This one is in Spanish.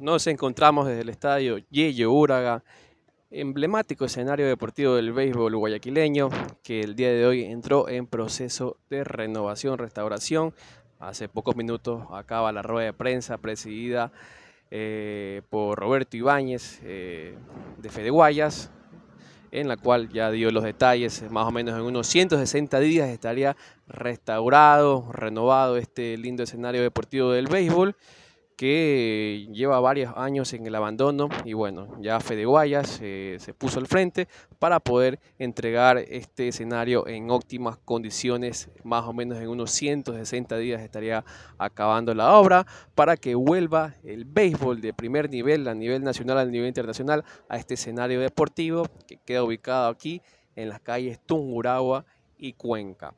Nos encontramos desde el estadio Yello Uraga, emblemático escenario deportivo del béisbol guayaquileño, que el día de hoy entró en proceso de renovación, restauración. Hace pocos minutos acaba la rueda de prensa presidida eh, por Roberto Ibáñez eh, de Fede Guayas, en la cual ya dio los detalles, eh, más o menos en unos 160 días estaría restaurado, renovado este lindo escenario deportivo del béisbol que lleva varios años en el abandono y bueno, ya Fede Guayas se puso al frente para poder entregar este escenario en óptimas condiciones, más o menos en unos 160 días estaría acabando la obra para que vuelva el béisbol de primer nivel, a nivel nacional, a nivel internacional, a este escenario deportivo que queda ubicado aquí en las calles Tunguragua y Cuenca.